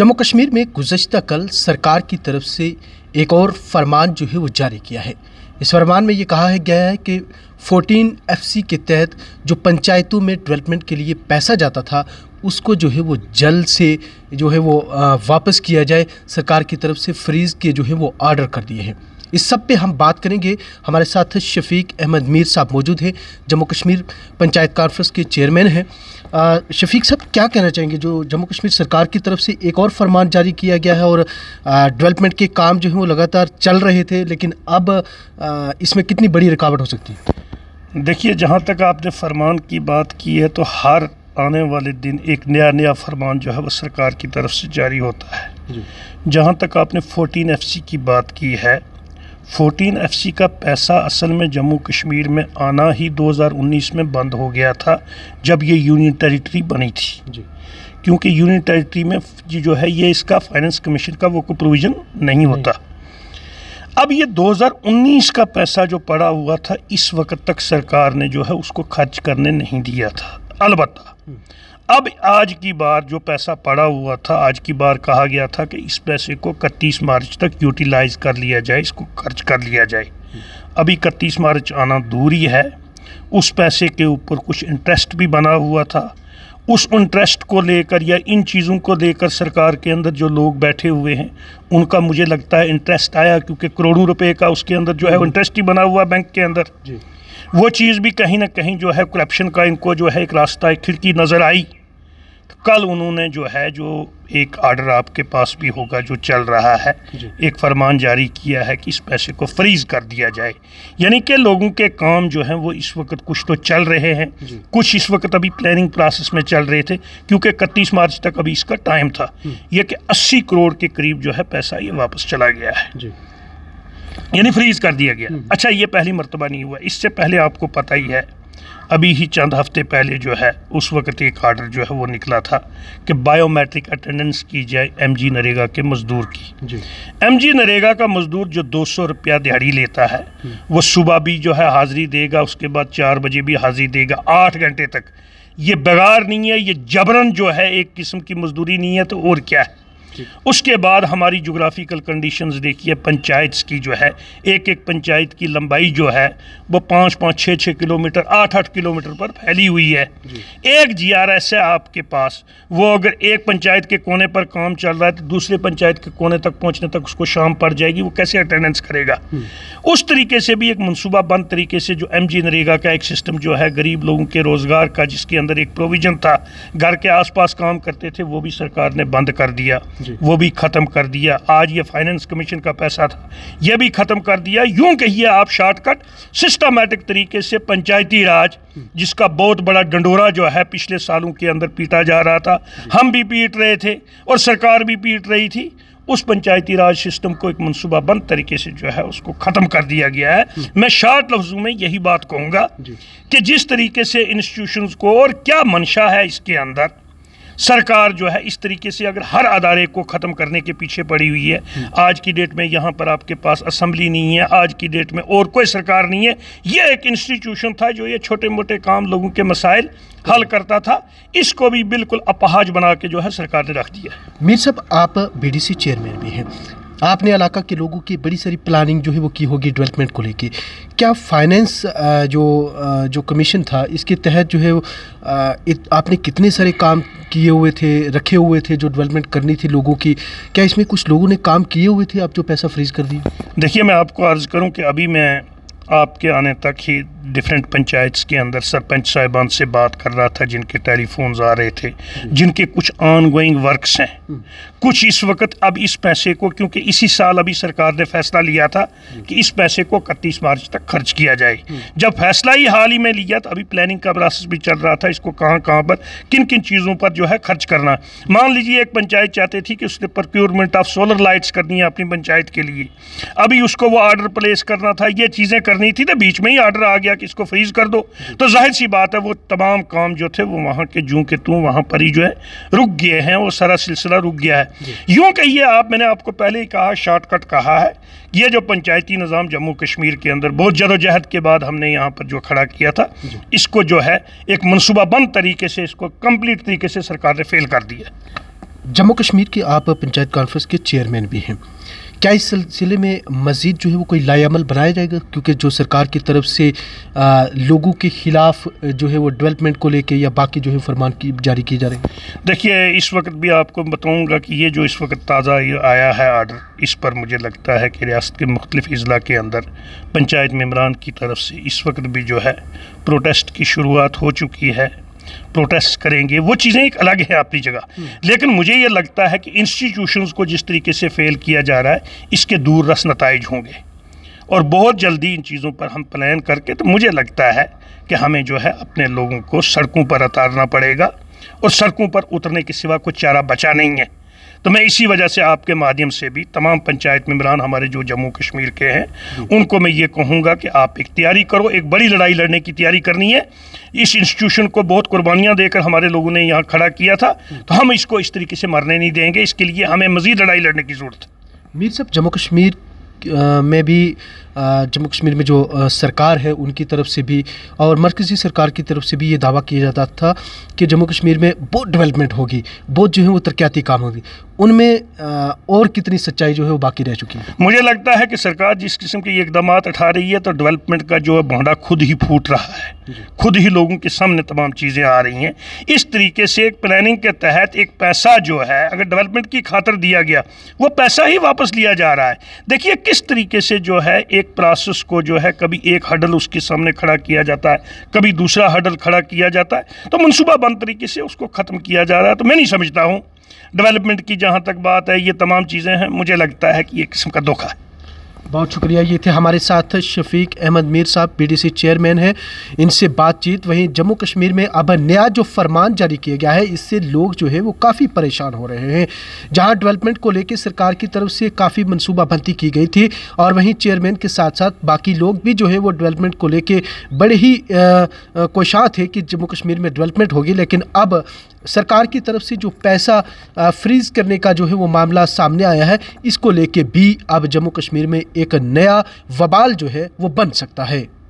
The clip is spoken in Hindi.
जम्मू कश्मीर में गुजशत कल सरकार की तरफ से एक और फरमान जो है वो जारी किया है इस फरमान में ये कहा है गया है कि 14 एफसी के तहत जो पंचायतों में डेवलपमेंट के लिए पैसा जाता था उसको जो है वो जल्द से जो है वो वापस किया जाए सरकार की तरफ से फ्रीज़ के जो है वो आर्डर कर दिए हैं इस सब पे हम बात करेंगे हमारे साथ शफीक अहमद मीर साहब मौजूद हैं जम्मू कश्मीर पंचायत कॉन्फ्रेंस के चेयरमैन हैं शफीक साहब क्या कहना चाहेंगे जो जम्मू कश्मीर सरकार की तरफ से एक और फरमान जारी किया गया है और डेवलपमेंट के काम जो हैं वो लगातार चल रहे थे लेकिन अब इसमें कितनी बड़ी रुकावट हो सकती है देखिए जहाँ तक आपने फरमान की बात की है तो हर आने वाले दिन एक नया नया फरमान जो है वो सरकार की तरफ से जारी होता है जहाँ तक आपने 14 एफसी की बात की है फोटीन सी का पैसा असल में जम्मू कश्मीर में आना ही 2019 में बंद हो गया था जब ये यूनियन टेरिटरी बनी थी जी क्योंकि यूनियन टेरिटरी में जो है ये इसका फाइनेंस कमीशन का वो कोई प्रोविज़न नहीं होता अब ये 2019 का पैसा जो पड़ा हुआ था इस वक्त तक सरकार ने जो है उसको खर्च करने नहीं दिया था अलबत्ता हम्म। अब आज की बार जो पैसा पड़ा हुआ था आज की बार कहा गया था कि इस पैसे को इकतीस मार्च तक यूटिलाइज कर लिया जाए इसको खर्च कर लिया जाए अभी इकतीस मार्च आना दूरी है उस पैसे के ऊपर कुछ इंटरेस्ट भी बना हुआ था उस इंटरेस्ट को लेकर या इन चीज़ों को लेकर सरकार के अंदर जो लोग बैठे हुए हैं उनका मुझे लगता है इंटरेस्ट आया क्योंकि करोड़ों रुपए का उसके अंदर जो है इंटरेस्ट ही बना हुआ बैंक के अंदर जी वो चीज़ भी कहीं ना कहीं जो है करप्शन का इनको जो है एक रास्ता एक खिड़की नज़र आई तो कल उन्होंने जो है जो एक आर्डर आपके पास भी होगा जो चल रहा है एक फरमान जारी किया है कि इस पैसे को फ्रीज़ कर दिया जाए यानी कि लोगों के काम जो हैं वो इस वक्त कुछ तो चल रहे हैं कुछ इस वक्त अभी प्लानिंग प्रोसेस में चल रहे थे क्योंकि इकतीस मार्च तक अभी इसका टाइम था हम्म। यह कि अस्सी करोड़ के करीब जो है पैसा ये वापस चला गया है यानी फ्रीज कर दिया गया हम्म। अच्छा ये पहली मरतबा नहीं हुआ इससे पहले आपको पता ही है अभी ही चंद हफ्ते पहले जो है उस वक्त एक आर्डर जो है वो निकला था कि बायोमेट्रिक अटेंडेंस की जाए एमजी नरेगा के मज़दूर की एमजी नरेगा का मज़दूर जो दो सौ रुपया दिहाड़ी लेता है हम्म। वो सुबह भी जो है हाज़िरी देगा उसके बाद चार बजे भी हाज़िरी देगा आठ घंटे तक ये बेगार नहीं है ये जबरन जो है एक किस्म की मजदूरी नहीं है तो और क्या है उसके बाद हमारी जोग्राफिकल कंडीशंस देखिए पंचायत की जो है एक एक पंचायत की लंबाई जो है वो पाँच पाँच छः छः किलोमीटर आठ आठ किलोमीटर पर फैली हुई है एक जीआरएस है आपके पास वो अगर एक पंचायत के कोने पर काम चल रहा है तो दूसरे पंचायत के कोने तक पहुँचने तक उसको शाम पड़ जाएगी वो कैसे अटेंडेंस करेगा हम्म। उस तरीके से भी एक मनसूबा बंद तरीके से जो एम जी नरेगा का एक सिस्टम जो है गरीब लोगों के रोज़गार का जिसके अंदर एक प्रोविज़न था घर के आसपास काम करते थे वो भी सरकार ने बंद कर दिया वो भी ख़त्म कर दिया आज ये फाइनेंस कमीशन का पैसा था ये भी ख़त्म कर दिया यूं कहिए आप शॉर्टकट सिस्टमेटिक तरीके से पंचायती राज जिसका बहुत बड़ा डंडोरा जो है पिछले सालों के अंदर पीटा जा रहा था हम भी पीट रहे थे और सरकार भी पीट रही थी उस पंचायती राज सिस्टम को एक मनसूबा बंद तरीके से जो है उसको ख़त्म कर दिया गया है हम्म। मैं शार्ट लफ्ज़ों में यही बात कहूँगा कि जिस तरीके से इंस्टीट्यूशन को और क्या मंशा है इसके अंदर सरकार जो है इस तरीके से अगर हर अदारे को ख़त्म करने के पीछे पड़ी हुई है आज की डेट में यहाँ पर आपके पास असम्बली नहीं है आज की डेट में और कोई सरकार नहीं है ये एक इंस्टीट्यूशन था जो ये छोटे मोटे काम लोगों के मसाइल हल करता था इसको भी बिल्कुल अपहाज बना के जो है सरकार ने रख दिया मीर साहब आप बी चेयरमैन भी हैं आपने इलाका के लोगों की बड़ी सारी प्लानिंग जो है वो की होगी डेवलपमेंट को लेके क्या फाइनेंस जो जो कमीशन था इसके तहत जो है आपने कितने सारे काम किए हुए थे रखे हुए थे जो डेवलपमेंट करनी थी लोगों की क्या इसमें कुछ लोगों ने काम किए हुए थे आप जो पैसा फ्रीज कर दिए देखिए मैं आपको अर्ज़ करूँ कि अभी मैं आपके आने तक ही डिफरेंट पंचायत के अंदर सरपंच साहिबान से बात कर रहा था जिनके टेलीफोन्स आ रहे थे जिनके कुछ ऑन गोइंग वर्कस हैं हम्म। कुछ इस वक्त अब इस पैसे को क्योंकि इसी साल अभी सरकार ने फैसला लिया था हम्म। कि इस पैसे को इकतीस मार्च तक खर्च किया जाए हम्म। जब फैसला ही हाल ही में लिया तो अभी प्लानिंग का प्रोसेस भी चल रहा था इसको कहाँ कहाँ पर किन किन चीज़ों पर जो है खर्च करना मान लीजिए एक पंचायत चाहते थी कि उसने प्रोक्योरमेंट ऑफ सोलर लाइट्स करनी है अपनी पंचायत के लिए अभी उसको वो आर्डर प्लेस करना था ये चीज़ें करनी थी तो बीच में ही आर्डर आ गया कि इसको फ्रीज़ कर दो तो जाहिर सी बात है वो तमाम काम जो थे वो वहाँ के जूँ के तू वहाँ पर ही जो है रुक गए हैं वो सारा सिलसिला रुक गया है यूँ कहिए आप मैंने आपको पहले ही कहा शॉर्टकट कहा है ये जो पंचायती निज़ाम जम्मू कश्मीर के अंदर बहुत जदोजहद के बाद हमने यहाँ पर जो खड़ा किया था इसको जो है एक मनसूबाबंद तरीके से इसको कम्प्लीट तरीके से सरकार ने फेल कर दिया जम्मू कश्मीर की आप पंचायत कॉन्फ्रेंस के चेयरमैन भी हैं क्या इस सिलसिले में मज़ीद जो है वो कोई लायामल बनाया जाएगा क्योंकि जो सरकार की तरफ से आ, लोगों के ख़िलाफ़ जो है वो डेवलपमेंट को लेके या बाकी जो है फरमान की जारी किए जा रहे हैं देखिए इस वक्त भी आपको बताऊंगा कि ये जो इस वक्त ताज़ा आया है आर्डर इस पर मुझे लगता है कि रियासत के मुख्तफ अजला के अंदर पंचायत मम्बरान की तरफ से इस वक्त भी जो है प्रोटेस्ट की शुरुआत हो चुकी है प्रोटेस्ट करेंगे वो चीज़ें एक अलग है अपनी जगह लेकिन मुझे ये लगता है कि इंस्टीट्यूशंस को जिस तरीके से फेल किया जा रहा है इसके दूर रस नतज होंगे और बहुत जल्दी इन चीज़ों पर हम प्लान करके तो मुझे लगता है कि हमें जो है अपने लोगों को सड़कों पर उतारना पड़ेगा और सड़कों पर उतरने के सिवा कुछ चारा बचा नहीं है तो मैं इसी वजह से आपके माध्यम से भी तमाम पंचायत मम्बरान हमारे जो जम्मू कश्मीर के हैं उनको मैं ये कहूँगा कि आप एक तैयारी करो एक बड़ी लड़ाई लड़ने की तैयारी करनी है इस इंस्टीट्यूशन को बहुत कुर्बानियाँ देकर हमारे लोगों ने यहाँ खड़ा किया था तो हम इसको इस तरीके से मरने नहीं देंगे इसके लिए हमें मज़ीद लड़ाई लड़ने की ज़रूरत मीर साहब जम्मू कश्मीर में भी जम्मू कश्मीर में जो सरकार है उनकी तरफ से भी और मरकज़ी सरकार की तरफ से भी ये दावा किया जाता था कि जम्मू कश्मीर में बहुत डेवलपमेंट होगी बहुत जो है वो तरक्याती काम होगी उनमें और कितनी सच्चाई जो है वो बाकी रह चुकी है मुझे लगता है कि सरकार जिस किस्म के इकदाम उठा रही है तो डेवलपमेंट का जो है भांडा खुद ही फूट रहा है खुद ही लोगों के सामने तमाम चीज़ें आ रही हैं इस तरीके से एक प्लानिंग के तहत एक पैसा जो है अगर डेवलपमेंट की खातर दिया गया वो पैसा ही वापस लिया जा रहा है देखिए किस तरीके से जो है एक प्रोसेस को जो है कभी एक हडल उसके सामने खड़ा किया जाता है कभी दूसरा हडल खड़ा किया जाता है तो मनसूबा बंद तरीके से उसको ख़त्म किया जा रहा है तो मैं नहीं समझता हूँ डेवलपमेंट की जहाँ तक बात है ये तमाम चीज़ें हैं मुझे लगता है कि ये किस्म का धोखा है बहुत शुक्रिया ये थे हमारे साथ शफीक अहमद मीर साहब पीडीसी चेयरमैन हैं इनसे बातचीत वहीं जम्मू कश्मीर में अब नया जो फरमान जारी किया गया है इससे लोग जो है वो काफ़ी परेशान हो रहे हैं जहां डेवलपमेंट को लेकर सरकार की तरफ से काफ़ी मनसूबाबंदी की गई थी और वहीं चेयरमैन के साथ साथ बाकी लोग भी जो है वो डेवलपमेंट को लेकर बड़े ही कोशाह थे कि जम्मू कश्मीर में डेवलपमेंट होगी लेकिन अब सरकार की तरफ से जो पैसा फ्रीज़ करने का जो है वो मामला सामने आया है इसको लेके भी अब जम्मू कश्मीर में एक नया वबाल जो है वो बन सकता है